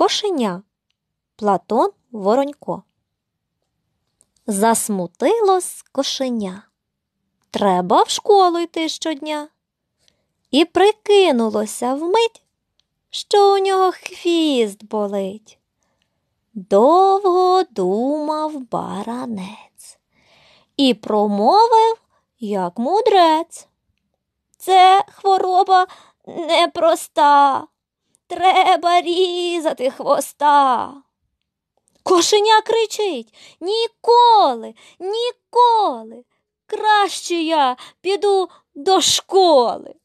Кошеня Платон Воронько. Засмутилось кошеня. Треба в школу йти щодня. І прикинулося вмить, що у нього хвіст болить. Довго думав баранець і промовив, як мудрець. Це хвороба непроста. Треба різати хвоста. Кошеня кричить Ніколи, ніколи. Краще я піду до школи.